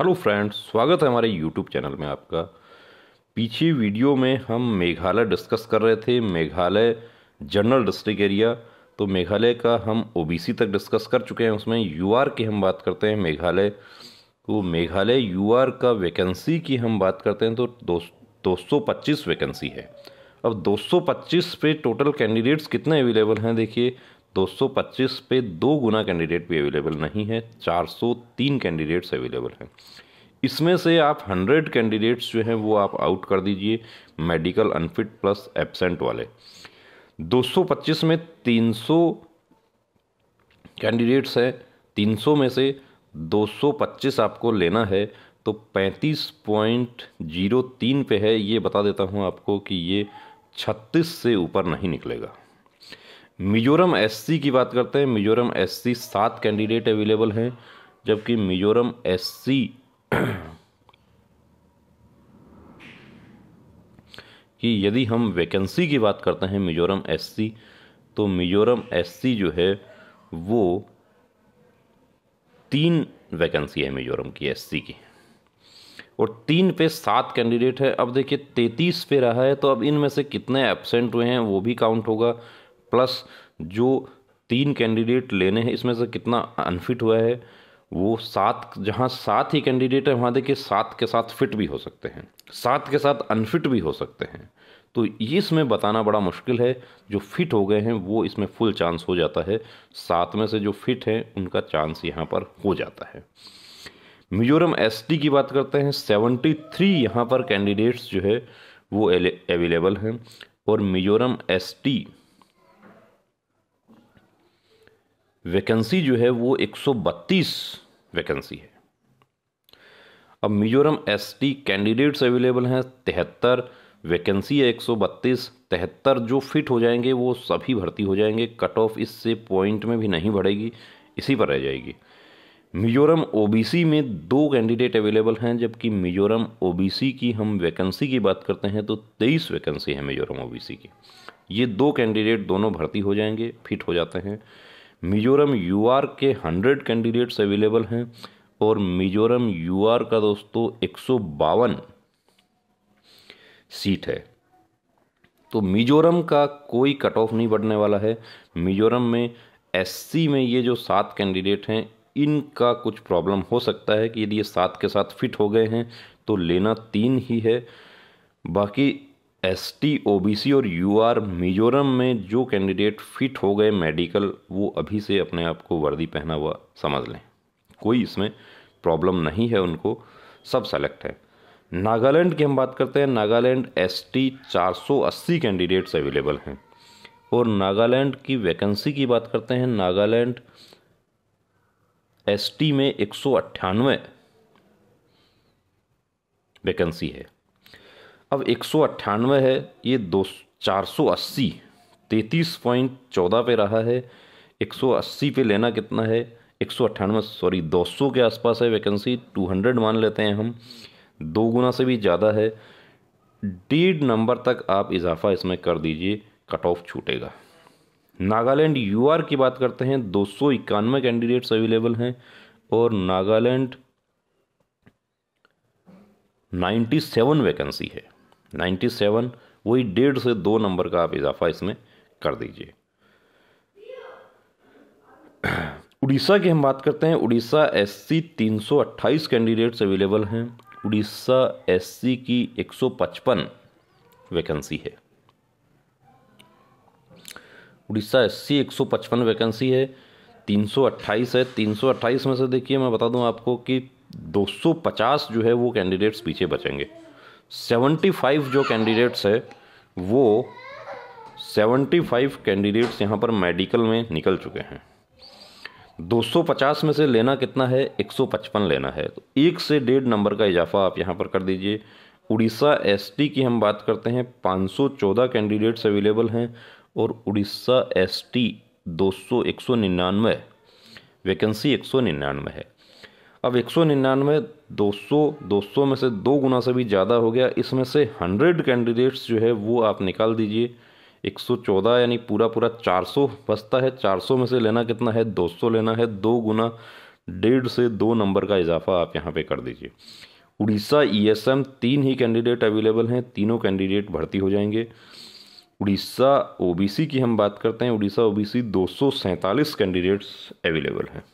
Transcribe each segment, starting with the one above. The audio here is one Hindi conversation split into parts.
हेलो फ्रेंड्स स्वागत है हमारे यूट्यूब चैनल में आपका पीछे वीडियो में हम मेघालय डिस्कस कर रहे थे मेघालय जनरल डिस्ट्रिक्ट एरिया तो मेघालय का हम ओबीसी तक डिस्कस कर चुके हैं उसमें यूआर की हम बात करते हैं मेघालय तो मेघालय यूआर का वैकेंसी की हम बात करते हैं तो दो सौ वैकेंसी है अब 225 पे टोटल कैंडिडेट्स कितने अवेलेबल हैं देखिए 225 पे दो गुना कैंडिडेट भी अवेलेबल नहीं है 403 कैंडिडेट्स अवेलेबल हैं इसमें से आप 100 कैंडिडेट्स जो हैं वो आप आउट कर दीजिए मेडिकल अनफिट प्लस एबसेंट वाले 225 में 300 कैंडिडेट्स हैं 300 में से 225 आपको लेना है तो 35.03 पे है ये बता देता हूँ आपको कि ये 36 से ऊपर नहीं निकलेगा मिजोरम एससी की बात करते हैं मिजोरम एससी सात कैंडिडेट अवेलेबल हैं जबकि मिजोरम एससी कि यदि हम वैकेंसी की बात करते हैं मिजोरम एससी तो मिजोरम एससी जो है वो तीन वैकेंसी है मिजोरम की एससी की और तीन पे सात कैंडिडेट है अब देखिए तैतीस पे रहा है तो अब इनमें से कितने एबसेंट हुए हैं वो भी काउंट होगा प्लस जो तीन कैंडिडेट लेने हैं इसमें से कितना अनफिट हुआ है वो सात जहाँ सात ही कैंडिडेट हैं वहाँ देखिए सात के साथ फिट भी हो सकते हैं सात के साथ अनफिट भी हो सकते हैं तो इसमें बताना बड़ा मुश्किल है जो फिट हो गए हैं वो इसमें फुल चांस हो जाता है सात में से जो फिट हैं उनका चांस यहाँ पर हो जाता है मिजोरम एसटी की बात करते हैं सेवेंटी थ्री यहाँ पर कैंडिडेट्स जो है वो अवेलेबल हैं और मिजोरम एसटी वैकेंसी जो है वो 132 वैकेंसी है अब मिजोरम एसटी कैंडिडेट्स अवेलेबल हैं तिहत्तर वैकेंसी है बत्तीस तिहत्तर जो फिट हो जाएंगे वो सभी भर्ती हो जाएंगे कट ऑफ इससे पॉइंट में भी नहीं बढ़ेगी इसी पर रह जाएगी मिजोरम ओबीसी में दो कैंडिडेट अवेलेबल हैं जबकि मिजोरम ओबीसी की हम वैकेंसी की बात करते हैं तो तेईस वैकेंसी है मिजोरम ओबीसी की ये दो कैंडिडेट दोनों भर्ती हो जाएंगे फिट हो जाते हैं मिजोरम यूआर के हंड्रेड कैंडिडेट्स अवेलेबल हैं और मिजोरम यूआर का दोस्तों एक सीट है तो मिजोरम का कोई कट ऑफ नहीं बढ़ने वाला है मिजोरम में एससी में ये जो सात कैंडिडेट हैं इनका कुछ प्रॉब्लम हो सकता है कि यदि ये सात के साथ फिट हो गए हैं तो लेना तीन ही है बाकी S T O B C और यू आर मिजोरम में जो कैंडिडेट फिट हो गए मेडिकल वो अभी से अपने आप को वर्दी पहना हुआ समझ लें कोई इसमें प्रॉब्लम नहीं है उनको सब सेलेक्ट है नागालैंड की हम बात करते हैं नागालैंड एस टी चार सौ अस्सी कैंडिडेट्स अवेलेबल हैं और नागालैंड की वैकेंसी की बात करते हैं नागालैंड एस टी में एक सौ अट्ठानवे वैकेंसी है अब एक सौ अट्ठानवे है ये दो चार सौ अस्सी तैतीस पॉइंट चौदह पे रहा है एक सौ अस्सी पे लेना कितना है एक सौ अट्ठानवे सॉरी दो सौ के आसपास है वैकेंसी टू हंड्रेड मान लेते हैं हम दो गुना से भी ज़्यादा है डेढ़ नंबर तक आप इजाफा इसमें कर दीजिए कट ऑफ छूटेगा नागालैंड यूआर की बात करते हैं दो सौ इक्यानवे कैंडिडेट्स अवेलेबल हैं और नागालैंड नाइन्टी सेवन वैकेंसी है नाइन्टी सेवन वही डेढ़ से दो नंबर का आप इजाफा इसमें कर दीजिए उड़ीसा की हम बात करते हैं उड़ीसा एससी अट्ठाईस कैंडिडेट्स अवेलेबल हैं उड़ीसा एससी की एक सौ पचपन वैकेंसी है उड़ीसा एससी पचपन वैकेंसी है तीन सौ अट्ठाईस है तीन सौ अट्ठाईस में से देखिए मैं बता दूं आपको कि दो सौ पचास जो है वो कैंडिडेट्स पीछे बचेंगे सेवेंटी फाइव जो कैंडिडेट्स है वो फाइव कैंडिडेट्स यहाँ पर मेडिकल में निकल चुके हैं 250 में से लेना कितना है 155 लेना है तो एक से डेढ़ नंबर का इजाफा आप यहाँ पर कर दीजिए उड़ीसा एसटी की हम बात करते हैं 514 कैंडिडेट्स अवेलेबल हैं और उड़ीसा एसटी 200 199 वैकेंसी एक है अब एक सौ निन्यानवे दो सौ दो सौ में से दो गुना से भी ज़्यादा हो गया इसमें से हंड्रेड कैंडिडेट्स जो है वो आप निकाल दीजिए एक सौ चौदह यानी पूरा पूरा चार सौ बचता है चार सौ में से लेना कितना है दो सौ लेना है दो गुना डेढ़ से दो नंबर का इजाफा आप यहाँ पे कर दीजिए उड़ीसा ईएसएम e तीन ही कैंडिडेट अवेलेबल हैं तीनों कैंडिडेट भर्ती हो जाएंगे उड़ीसा ओबीसी की हम बात करते हैं उड़ीसा ओबीसी दो सौ कैंडिडेट्स अवेलेबल हैं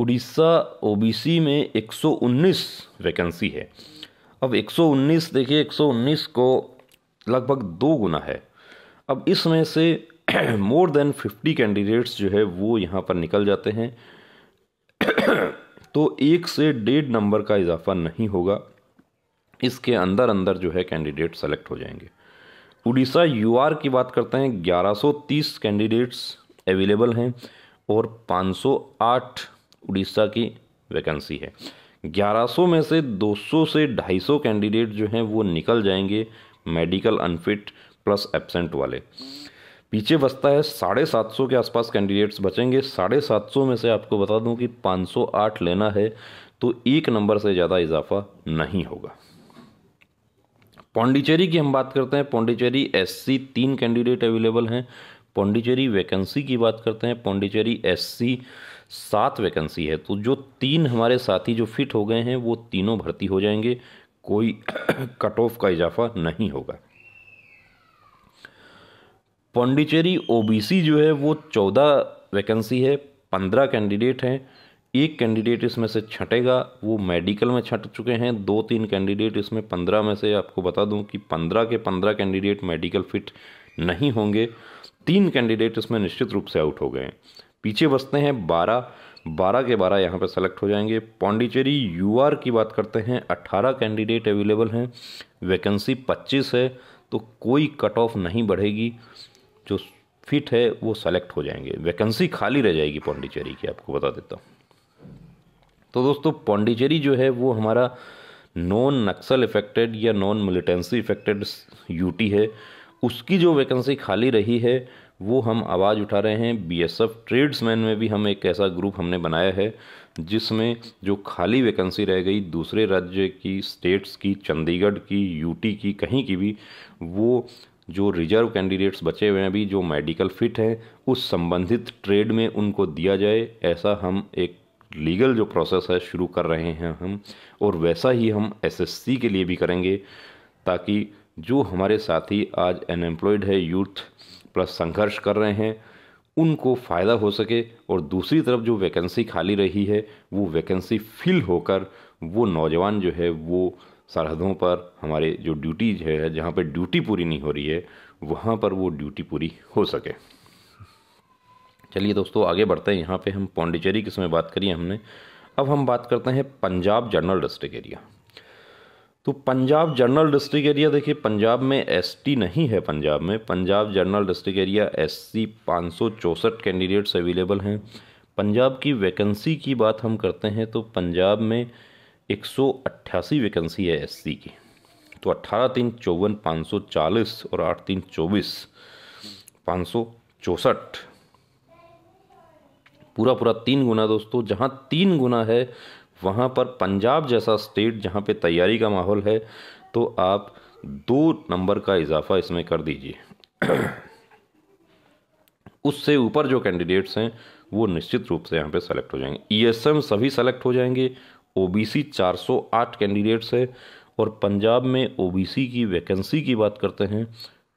उड़ीसा ओबीसी में 119 वैकेंसी है अब 119 देखिए 119 को लगभग दो गुना है अब इसमें से मोर देन 50 कैंडिडेट्स जो है वो यहाँ पर निकल जाते हैं तो एक से डेढ़ नंबर का इजाफा नहीं होगा इसके अंदर अंदर जो है कैंडिडेट सेलेक्ट हो जाएंगे उड़ीसा यूआर की बात करते हैं 1130 कैंडिडेट्स अवेलेबल हैं और 508 उड़ीसा की वैकेंसी है 1100 में से 200 से 250 कैंडिडेट जो हैं वो निकल जाएंगे मेडिकल अनफिट प्लस एबसेंट वाले पीछे बचता है साढ़े सात सौ के आसपास कैंडिडेट्स बचेंगे साढ़े सात सौ में से आपको बता दूं कि पाँच सौ आठ लेना है तो एक नंबर से ज़्यादा इजाफा नहीं होगा पौंडीचेरी की हम बात करते हैं पौंडीचेरी एस सी तीन कैंडिडेट अवेलेबल हैं पौंडीचेरी वैकेंसी की बात करते हैं पौंडीचेरी एस सी सात वैकेंसी है तो जो तीन हमारे साथी जो फिट हो गए हैं वो तीनों भर्ती हो जाएंगे कोई कट ऑफ का इजाफा नहीं होगा पौंडीचेरी ओबीसी जो है वो चौदह वैकेंसी है पंद्रह कैंडिडेट हैं एक कैंडिडेट इसमें से छटेगा वो मेडिकल में छट चुके हैं दो तीन कैंडिडेट इसमें पंद्रह में से आपको बता दूं कि पंद्रह के पंद्रह कैंडिडेट मेडिकल फिट नहीं होंगे तीन कैंडिडेट इसमें निश्चित रूप से आउट हो गए हैं पीछे बसते हैं बारह बारह के बारह यहाँ पर सेलेक्ट हो जाएंगे पौंडीचेरी यू की बात करते हैं अट्ठारह कैंडिडेट अवेलेबल हैं वैकेंसी पच्चीस है तो कोई कट ऑफ नहीं बढ़ेगी जो फिट है वो सेलेक्ट हो जाएंगे वैकेंसी खाली रह जाएगी पौंडीचेरी की आपको बता देता हूँ तो दोस्तों पौंडीचेरी जो है वो हमारा नॉन नक्सल इफेक्टेड या नॉन मिलिटेंसी इफेक्टेड यूटी है उसकी जो वैकेंसी खाली रही है वो हम आवाज़ उठा रहे हैं बीएसएफ ट्रेड्समैन में भी हम एक ऐसा ग्रुप हमने बनाया है जिसमें जो खाली वैकेंसी रह गई दूसरे राज्य की स्टेट्स की चंडीगढ़ की यूटी की कहीं की भी वो जो रिजर्व कैंडिडेट्स बचे हुए हैं अभी जो मेडिकल फिट हैं उस संबंधित ट्रेड में उनको दिया जाए ऐसा हम एक लीगल जो प्रोसेस है शुरू कर रहे हैं हम और वैसा ही हम एसएससी के लिए भी करेंगे ताकि जो हमारे साथी आज अनएम्प्लॉयड है यूथ प्लस संघर्ष कर रहे हैं उनको फ़ायदा हो सके और दूसरी तरफ जो वैकेंसी खाली रही है वो वैकेंसी फिल होकर वो नौजवान जो है वो सरहदों पर हमारे जो ड्यूटी जो है जहाँ पर ड्यूटी पूरी नहीं हो रही है वहाँ पर वो ड्यूटी पूरी हो सके चलिए दोस्तों आगे बढ़ते हैं यहाँ पे हम पौंडीचेरी के समय बात करी हमने अब हम बात करते हैं पंजाब जनरल डिस्ट्रिक्ट एरिया तो पंजाब जनरल डिस्ट्रिक्ट एरिया देखिए पंजाब में एसटी नहीं है पंजाब में Punjab general district area SC पाँच सौ कैंडिडेट्स अवेलेबल हैं पंजाब की वैकेंसी की बात हम करते हैं तो पंजाब में एक सौ अट्ठासी वैकेंसी है एससी की तो अट्ठारह तीन चौवन पाँच सौ चालीस और आठ तीन चौबीस पाँच सौ पूरा पूरा तीन गुना दोस्तों जहाँ तीन गुना है वहाँ पर पंजाब जैसा स्टेट जहाँ पे तैयारी का माहौल है तो आप दो नंबर का इजाफा इसमें कर दीजिए उससे ऊपर जो कैंडिडेट्स हैं वो निश्चित रूप से यहाँ पे सेलेक्ट हो जाएंगे ईएसएम e सभी सेलेक्ट हो जाएंगे ओबीसी 408 कैंडिडेट्स है और पंजाब में ओबीसी की वैकेंसी की बात करते हैं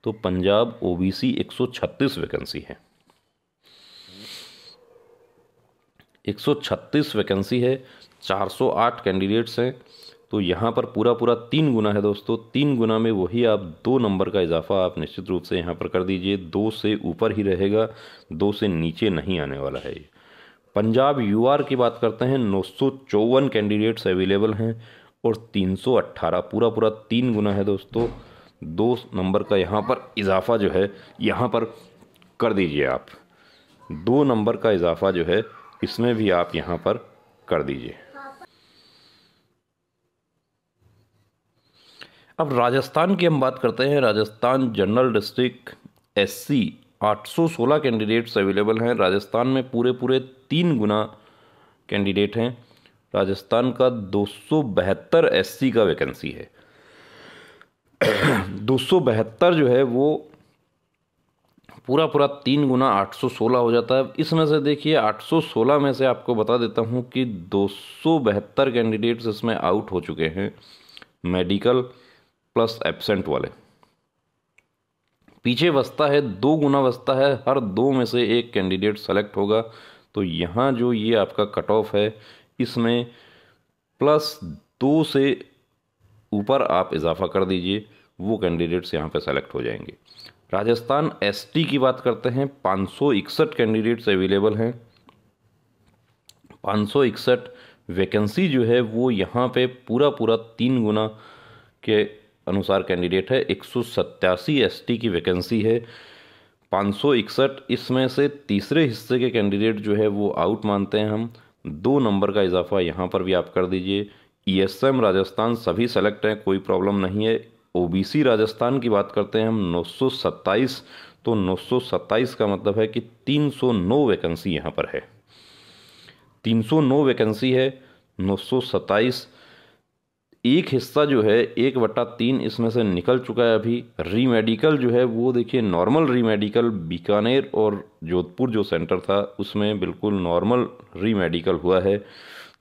तो पंजाब ओबीसी 136 वैकेंसी है 136 वैकेंसी है 408 कैंडिडेट्स हैं तो यहाँ पर पूरा पूरा तीन गुना है दोस्तों तीन गुना में वही आप दो नंबर का इजाफा आप निश्चित रूप से यहाँ पर कर दीजिए दो से ऊपर ही रहेगा दो से नीचे नहीं आने वाला है पंजाब यूआर की बात करते हैं नौ कैंडिडेट्स अवेलेबल हैं और 318 पूरा पूरा तीन गुना है दोस्तों दो नंबर का यहाँ पर इजाफा जो है यहाँ पर कर दीजिए आप दो नंबर का इजाफा जो है इसमें भी आप यहाँ पर कर दीजिए अब राजस्थान की हम बात करते हैं Rajasthan general district SC 816 candidates available हैं राजस्थान में पूरे पूरे तीन गुना कैंडिडेट हैं राजस्थान का दो सौ बहत्तर एस का वैकेंसी है दो सौ बहत्तर जो है वो पूरा पूरा तीन गुना 816 हो जाता है इसमें से देखिए 816 में से आपको बता देता हूँ कि दो सौ बहत्तर कैंडिडेट्स इसमें आउट हो चुके हैं मेडिकल प्लस एबसेंट वाले पीछे बसता है दो गुना बसता है हर दो में से एक कैंडिडेट सेलेक्ट होगा तो यहाँ जो ये आपका कट ऑफ है इसमें प्लस दो से ऊपर आप इजाफा कर दीजिए वो कैंडिडेट्स यहाँ पे सेलेक्ट हो जाएंगे राजस्थान एसटी की बात करते हैं पाँच कैंडिडेट्स अवेलेबल हैं पाँच वैकेंसी जो है वो यहाँ पे पूरा पूरा तीन गुना के अनुसार कैंडिडेट है एक सौ सत्तासी एस की वैकेंसी है पाँच सौ इकसठ इसमें से तीसरे हिस्से के कैंडिडेट जो है वो आउट मानते हैं हम दो नंबर का इजाफा यहाँ पर भी आप कर दीजिए ई एस एम राजस्थान सभी सेलेक्ट हैं कोई प्रॉब्लम नहीं है ओ बी सी राजस्थान की बात करते हैं हम नौ सौ सत्ताईस तो नौ सौ सत्ताईस का मतलब है कि तीन सौ नौ वैकेंसी यहाँ पर है तीन सौ नौ वैकेंसी है नौ सौ सत्ताईस एक हिस्सा जो है एक बट्टा तीन इसमें से निकल चुका है अभी रीमेडिकल जो है वो देखिए नॉर्मल रीमेडिकल बीकानेर और जोधपुर जो सेंटर था उसमें बिल्कुल नॉर्मल रीमेडिकल हुआ है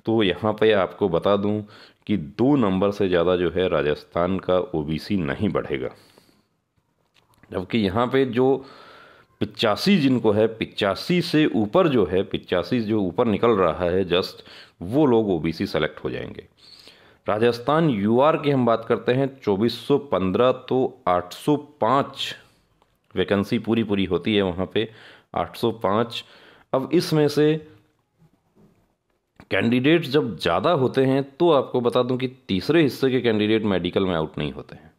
तो यहाँ पे आपको बता दूँ कि दो नंबर से ज़्यादा जो है राजस्थान का ओबीसी नहीं बढ़ेगा जबकि यहाँ पे जो पिचासी जिनको है पिचासी से ऊपर जो है पिचासी जो ऊपर निकल रहा है जस्ट वो लोग ओबीसी सेलेक्ट हो जाएंगे राजस्थान यूआर की हम बात करते हैं 2415 तो 805 वैकेंसी पूरी पूरी होती है वहाँ पे 805 अब इसमें से कैंडिडेट जब ज़्यादा होते हैं तो आपको बता दूं कि तीसरे हिस्से के कैंडिडेट मेडिकल में आउट नहीं होते हैं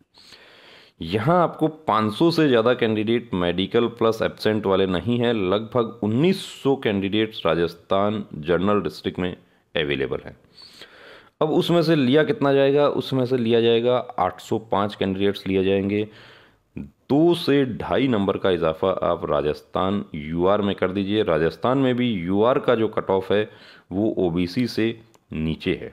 यहाँ आपको 500 से ज़्यादा कैंडिडेट मेडिकल प्लस एबसेंट वाले नहीं हैं लगभग 1900 कैंडिडेट्स राजस्थान जनरल डिस्ट्रिक्ट में अवेलेबल हैं अब उसमें से लिया कितना जाएगा उसमें से लिया जाएगा 805 कैंडिडेट्स लिए जाएंगे दो से ढाई नंबर का इजाफा आप राजस्थान यूआर में कर दीजिए राजस्थान में भी यूआर का जो कट ऑफ है वो ओबीसी से नीचे है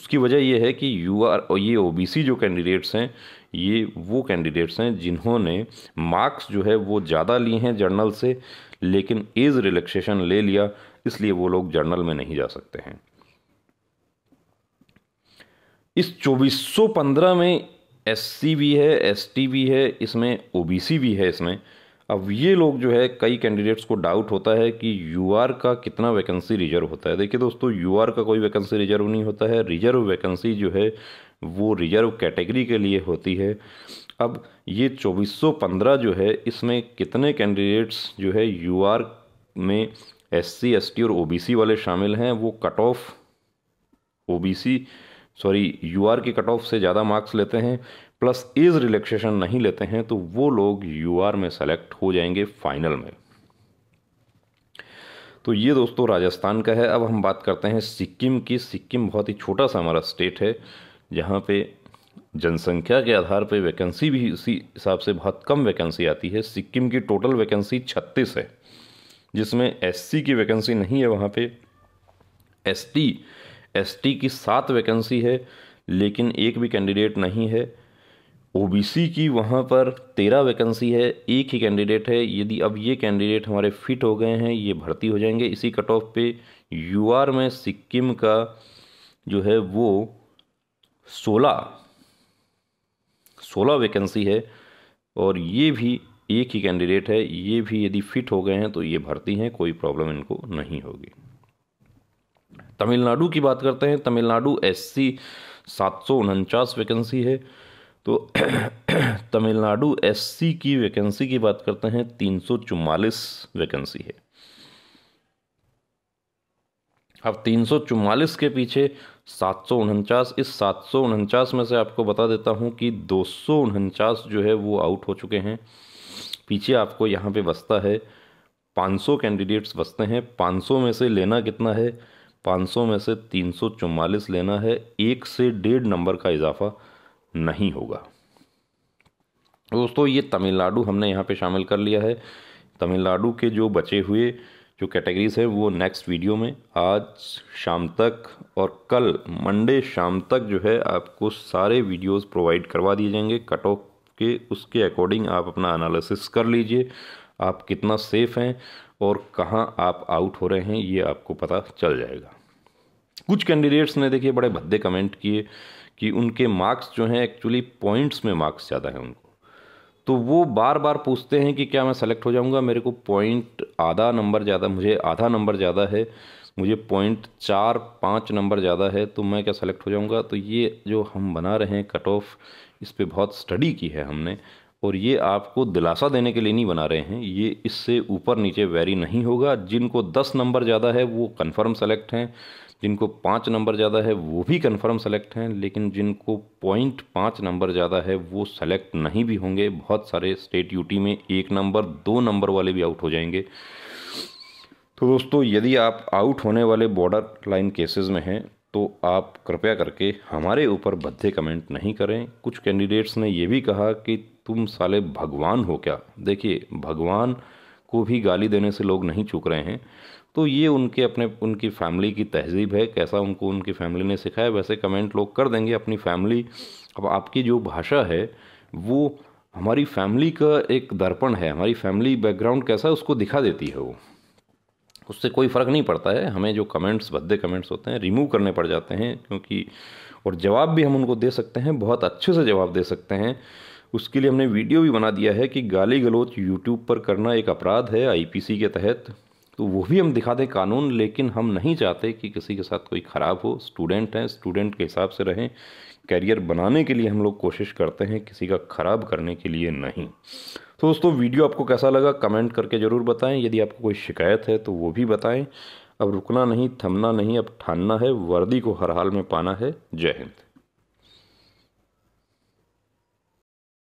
उसकी वजह यह है कि यू आर और ये ओबीसी जो कैंडिडेट्स हैं ये वो कैंडिडेट्स हैं जिन्होंने मार्क्स जो है वो ज़्यादा लिए हैं जर्नल से लेकिन एज रिलैक्सेशन ले लिया इसलिए वो लोग जर्नल में नहीं जा सकते हैं इस 2415 में एस भी है एस भी है इसमें ओ भी है इसमें अब ये लोग जो है कई कैंडिडेट्स को डाउट होता है कि यू का कितना वैकेंसी रिजर्व होता है देखिए दोस्तों यू का कोई वैकेंसी रिजर्व नहीं होता है रिजर्व वैकेंसी जो है वो रिजर्व कैटेगरी के लिए होती है अब ये 2415 जो है इसमें कितने कैंडिडेट्स जो है यू में एस सी और ओ वाले शामिल हैं वो cut off O sorry U R की कट ऑफ से ज़्यादा मार्क्स लेते हैं प्लस इज़ रिलैक्सेशन नहीं लेते हैं तो वो लोग यू आर में सेलेक्ट हो जाएंगे फाइनल में तो ये दोस्तों राजस्थान का है अब हम बात करते हैं सिक्किम की सिक्किम बहुत ही छोटा सा हमारा स्टेट है जहाँ पे जनसंख्या के आधार पे वैकेंसी भी इसी हिसाब से बहुत कम वैकेंसी आती है सिक्किम की टोटल वैकेंसी छत्तीस है जिसमें एससी की वैकेंसी नहीं है वहाँ पे एसटी एसटी की सात वैकेंसी है लेकिन एक भी कैंडिडेट नहीं है ओबीसी की वहाँ पर तेरह वैकेंसी है एक ही कैंडिडेट है यदि अब ये कैंडिडेट हमारे फिट हो गए हैं ये भर्ती हो जाएंगे इसी कट ऑफ पे यू में सिक्किम का जो है वो सोलह सोलह वैकेंसी है और ये भी एक ही कैंडिडेट है ये भी यदि फिट हो गए हैं तो ये भर्ती हैं कोई प्रॉब्लम इनको नहीं होगी तमिलनाडु की बात करते हैं तमिलनाडु एस सी सात सौ उनचास वैकेंसी है तो तमिलनाडु एस सी की वैकेंसी की बात करते हैं तीन सौ चुमालीस वैकेंसी है अब तीन सौ चुमालीस के पीछे सात सौ उनचास इस सात सौ उनचास में से आपको बता देता हूँ कि दो सौ उनचास जो है वो आउट हो चुके हैं पीछे आपको यहाँ पे बसता है 500 कैंडिडेट्स बसते हैं 500 में से लेना कितना है 500 में से तीन लेना है एक से डेढ़ नंबर का इजाफा नहीं होगा दोस्तों ये तमिलनाडु हमने यहाँ पे शामिल कर लिया है तमिलनाडु के जो बचे हुए जो कैटेगरीज हैं वो नेक्स्ट वीडियो में आज शाम तक और कल मंडे शाम तक जो है आपको सारे वीडियोस प्रोवाइड करवा दिए जाएंगे कट ऑफ के उसके अकॉर्डिंग आप अपना एनालिसिस कर लीजिए आप कितना सेफ़ हैं और कहाँ आप आउट हो रहे हैं ये आपको पता चल जाएगा कुछ कैंडिडेट्स ने देखिए बड़े भद्दे कमेंट किए कि उनके मार्क्स जो हैं एक्चुअली पॉइंट्स में मार्क्स ज़्यादा हैं उनको तो वो बार बार पूछते हैं कि क्या मैं सेलेक्ट हो जाऊंगा मेरे को पॉइंट आधा नंबर ज़्यादा मुझे आधा नंबर ज़्यादा है मुझे पॉइंट चार पाँच नंबर ज़्यादा है तो मैं क्या सेलेक्ट हो जाऊंगा तो ये जो हम बना रहे हैं कट ऑफ इस पर बहुत स्टडी की है हमने और ये आपको दिलासा देने के लिए नहीं बना रहे हैं ये इससे ऊपर नीचे वेरी नहीं होगा जिनको दस नंबर ज़्यादा है वो कन्फर्म सेलेक्ट हैं जिनको पाँच नंबर ज़्यादा है वो भी कन्फर्म सेलेक्ट हैं लेकिन जिनको पॉइंट पाँच नंबर ज़्यादा है वो सेलेक्ट नहीं भी होंगे बहुत सारे स्टेट यूटी में एक नंबर दो नंबर वाले भी आउट हो जाएंगे तो दोस्तों यदि आप आउट होने वाले बॉर्डर लाइन केसेस में हैं तो आप कृपया करके हमारे ऊपर भद्दे कमेंट नहीं करें कुछ कैंडिडेट्स ने यह भी कहा कि तुम साले भगवान हो क्या देखिए भगवान को भी गाली देने से लोग नहीं चूक रहे हैं तो ये उनके अपने उनकी फैमिली की तहजीब है कैसा उनको उनकी फैमिली ने सिखाया वैसे कमेंट लोग कर देंगे अपनी फैमिली अब आपकी जो भाषा है वो हमारी फैमिली का एक दर्पण है हमारी फैमिली बैकग्राउंड कैसा है उसको दिखा देती है वो उससे कोई फ़र्क नहीं पड़ता है हमें जो कमेंट्स भद्दे कमेंट्स होते हैं रिमूव करने पड़ जाते हैं क्योंकि और जवाब भी हम उनको दे सकते हैं बहुत अच्छे से जवाब दे सकते हैं उसके लिए हमने वीडियो भी बना दिया है कि गाली गलोच यूट्यूब पर करना एक अपराध है आईपीसी के तहत तो वो भी हम दिखा दें कानून लेकिन हम नहीं चाहते कि किसी के साथ कोई ख़राब हो स्टूडेंट हैं स्टूडेंट के हिसाब से रहें कैरियर बनाने के लिए हम लोग कोशिश करते हैं किसी का ख़राब करने के लिए नहीं तो दोस्तों वीडियो आपको कैसा लगा कमेंट करके ज़रूर बताएं यदि आपको कोई शिकायत है तो वो भी बताएं अब रुकना नहीं थमना नहीं अब ठानना है वर्दी को हर हाल में पाना है जय हिंद